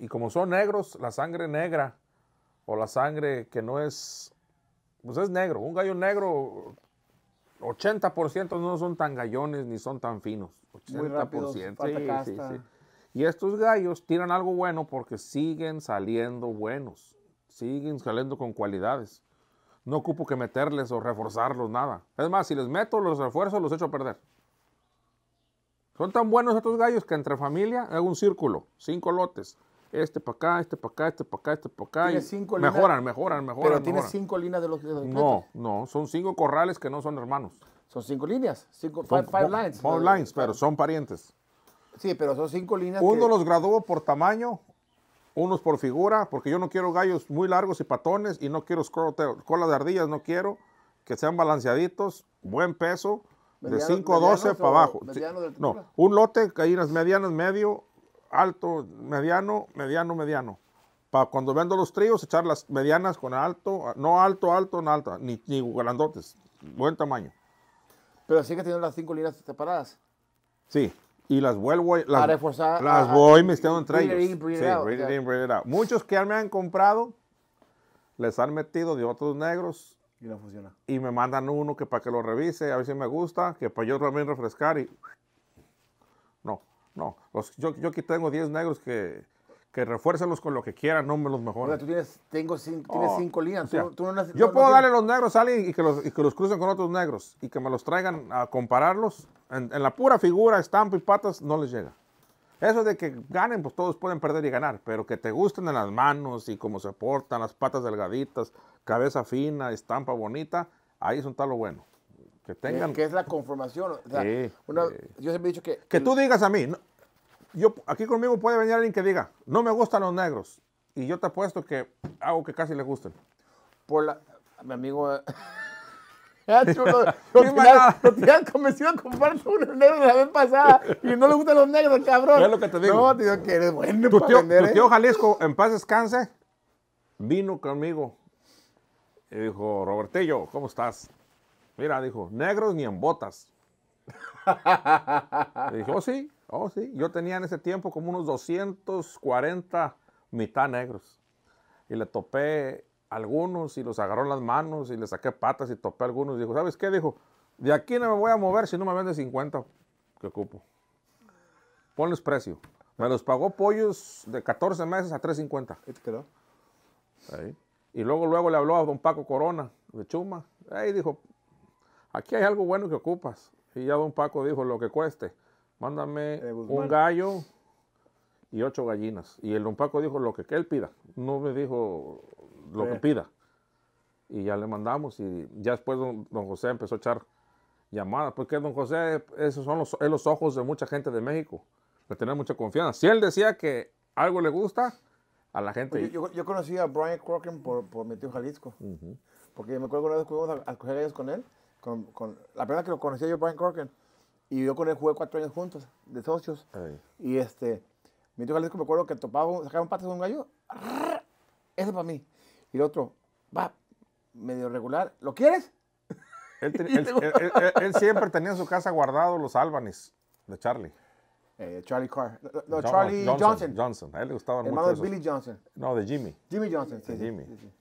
Y como son negros, la sangre negra o la sangre que no es, pues es negro. Un gallo negro, 80% no son tan gallones ni son tan finos. 80%. Y estos gallos tiran algo bueno porque siguen saliendo buenos, siguen saliendo con cualidades. No ocupo que meterles o reforzarlos, nada. Es más, si les meto los refuerzos, los echo a perder. Son tan buenos estos gallos que entre familia hago un círculo, cinco lotes este para acá, este para acá, este para acá, este para acá. cinco mejoran, mejoran, mejoran. Pero tiene cinco líneas de los de No, no, son cinco corrales que no son hermanos. Son cinco líneas, cinco, five, lines. Five lines, pero son parientes. Sí, pero son cinco líneas. Uno los graduó por tamaño, unos por figura, porque yo no quiero gallos muy largos y patones y no quiero colas de ardillas, no quiero que sean balanceaditos, buen peso, de 5 a 12 para abajo. No, un lote, gallinas medianas, medio, alto, mediano, mediano, mediano. Para cuando vendo los tríos, echar las medianas con alto, no alto, alto, no alta, ni, ni buen tamaño. Pero sigue teniendo las cinco líneas separadas. Sí, y las vuelvo, las, a reforzar, las voy metiendo entre ellos. Muchos que me han comprado, les han metido de otros negros. Y no funciona. Y me mandan uno que para que lo revise, a ver si me gusta, que para yo también refrescar y... No, no, los, yo, aquí tengo 10 negros que, que con lo que quieran, no me los mejores. tienes, tengo líneas. tú, yo puedo darle los negros a alguien y que los, y crucen con otros negros y que me los traigan a compararlos. En, la pura figura, estampa y patas, no les llega. Eso de que ganen, pues todos pueden perder y ganar, pero que te gusten en las manos y cómo se portan, las patas delgaditas, cabeza fina, estampa bonita, ahí es un talo bueno. Que tengan. Que es la conformación. Yo siempre he dicho que. Que tú digas a mí, yo, aquí conmigo puede venir alguien que diga, no me gustan los negros. Y yo te apuesto que hago que casi le gusten. Por la. Mi amigo. Chulo, eh, lo, lo convencido a comprarse unos negros la vez pasada y no le gustan los negros, cabrón. Es lo que te digo. No, tío, que eres bueno tu tío, tu tío eh. Jalisco, en paz descanse, vino conmigo y dijo, Robertillo, ¿cómo estás? Mira, dijo, negros ni en botas. Dijo, oh sí, oh sí. Yo tenía en ese tiempo como unos 240 mitad negros. Y le topé algunos y los agarró en las manos y le saqué patas y topé algunos. dijo, ¿sabes qué? Dijo, de aquí no me voy a mover si no me vende 50 que ocupo. Ponles precio. Me los pagó pollos de 14 meses a 3.50. ¿Y te quedó? Ahí. Y luego, luego le habló a don Paco Corona de Chuma. Ahí dijo, aquí hay algo bueno que ocupas. Y ya don Paco dijo, lo que cueste, mándame eh, un gallo y ocho gallinas. Y el don Paco dijo lo que, que él pida, no me dijo lo que eh. pida. Y ya le mandamos y ya después don, José empezó a echar llamadas, porque don José, esos son los, los ojos de mucha gente de México, le tener mucha confianza. Si él decía que algo le gusta, a la gente... yo, yo, conocí a Brian Crocken por, por mi tío Jalisco, porque me acuerdo que una vez fuimos a, a coger con él con, con, la primera que lo conocí yo, Brian Corken y yo con él jugué cuatro años juntos, de socios. Y este, mi tío Jalisco me acuerdo que topaba, sacaba un pato de un gallo, eso ese para mí. Y el otro, va, medio regular, ¿lo quieres? Él, siempre tenía en su casa guardado los álbanes de Charlie. Eh, Charlie Carr. No, Charlie Johnson. Johnson. A él le gustaban mucho. Hermano de Billy Johnson. No, de Jimmy. Jimmy Johnson, sí. Jimmy.